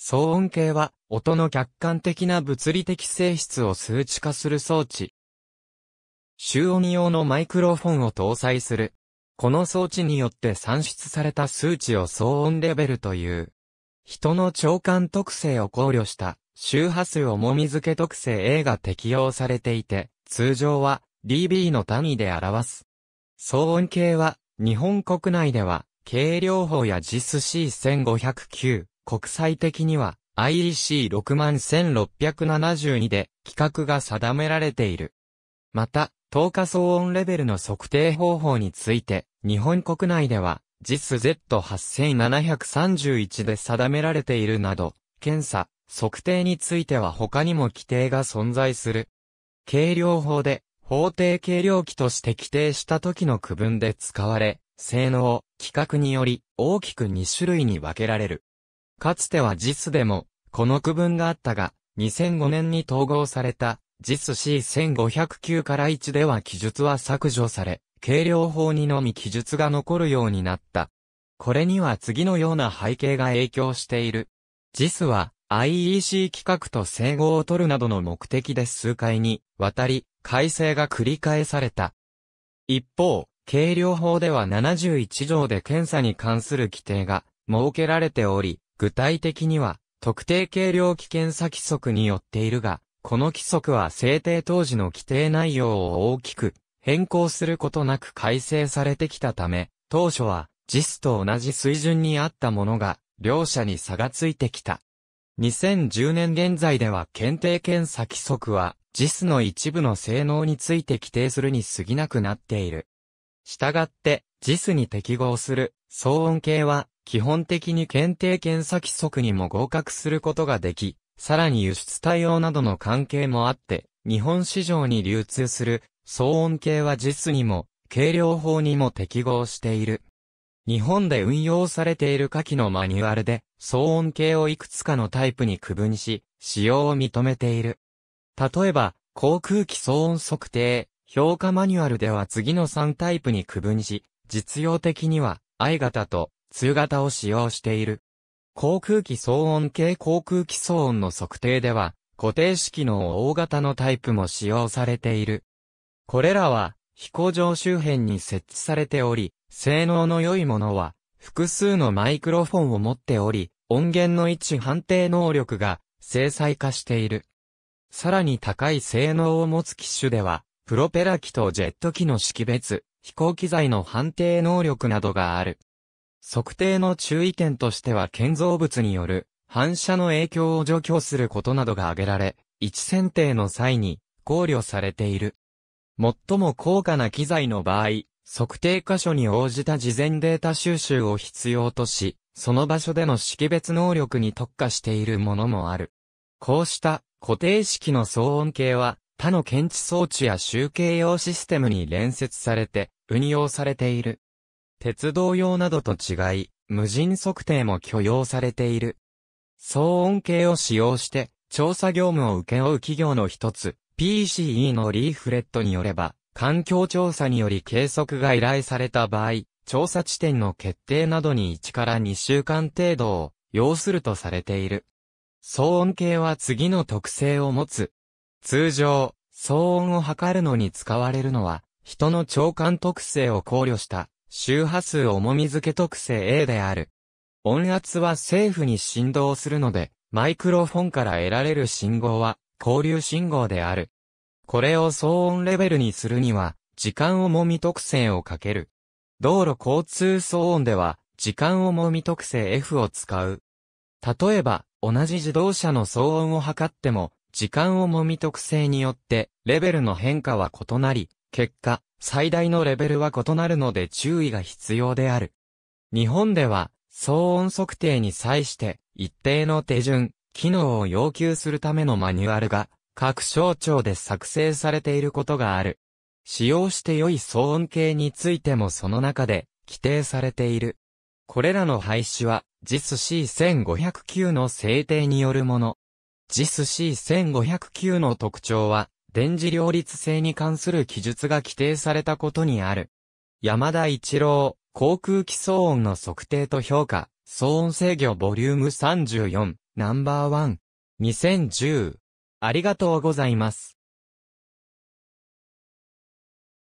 騒音計は、音の客観的な物理的性質を数値化する装置。周音用のマイクロフォンを搭載する。この装置によって算出された数値を騒音レベルという。人の聴感特性を考慮した周波数重み付け特性 A が適用されていて、通常は dB の単位で表す。騒音計は日本国内では軽量法や JISC1509、国際的には IEC61672 で規格が定められている。また、透過騒音レベルの測定方法について、日本国内では JISZ8731 で定められているなど、検査、測定については他にも規定が存在する。計量法で、法定計量器として規定した時の区分で使われ、性能、規格により大きく2種類に分けられる。かつては JIS でも、この区分があったが、2005年に統合された JISC1509 から1では記述は削除され、計量法にのみ記述が残るようになった。これには次のような背景が影響している。JIS は IEC 規格と整合を取るなどの目的で数回にわたり改正が繰り返された。一方、計量法では71条で検査に関する規定が設けられており、具体的には、特定計量危検査規則によっているが、この規則は制定当時の規定内容を大きく変更することなく改正されてきたため、当初は JIS と同じ水準にあったものが、両者に差がついてきた。2010年現在では検定検査規則は JIS の一部の性能について規定するに過ぎなくなっている。したがって JIS に適合する騒音計は基本的に検定検査規則にも合格することができ、さらに輸出対応などの関係もあって、日本市場に流通する騒音計は実にも、軽量法にも適合している。日本で運用されている下記のマニュアルで、騒音計をいくつかのタイプに区分し、使用を認めている。例えば、航空機騒音測定、評価マニュアルでは次の3タイプに区分し、実用的には、I 型と通型を使用している。航空機騒音系航空機騒音の測定では、固定式の大型のタイプも使用されている。これらは、飛行場周辺に設置されており、性能の良いものは、複数のマイクロフォンを持っており、音源の位置判定能力が精細化している。さらに高い性能を持つ機種では、プロペラ機とジェット機の識別、飛行機材の判定能力などがある。測定の注意点としては建造物による反射の影響を除去することなどが挙げられ、位置選定の際に考慮されている。最も高価な機材の場合、測定箇所に応じた事前データ収集を必要とし、その場所での識別能力に特化しているものもある。こうした固定式の騒音計は他の検知装置や集計用システムに連接されて運用されている。鉄道用などと違い、無人測定も許容されている。騒音計を使用して、調査業務を請け負う企業の一つ、PCE のリーフレットによれば、環境調査により計測が依頼された場合、調査地点の決定などに1から2週間程度を要するとされている。騒音計は次の特性を持つ。通常、騒音を測るのに使われるのは、人の聴感特性を考慮した周波数重み付け特性 A である。音圧は政府に振動するので、マイクロフォンから得られる信号は、交流信号である。これを騒音レベルにするには、時間重み特性をかける。道路交通騒音では、時間重み特性 F を使う。例えば、同じ自動車の騒音を測っても、時間重み特性によって、レベルの変化は異なり、結果、最大のレベルは異なるので注意が必要である。日本では、騒音測定に際して、一定の手順、機能を要求するためのマニュアルが、各省庁で作成されていることがある。使用して良い騒音計についてもその中で、規定されている。これらの廃止は、JIS-C1509 の制定によるもの。JIS-C1509 の特徴は、電磁両立性に関する記述が規定されたことにある。山田一郎、航空機騒音の測定と評価、騒音制御ボリューム34、ナンバーワン。2010。ありがとうございます。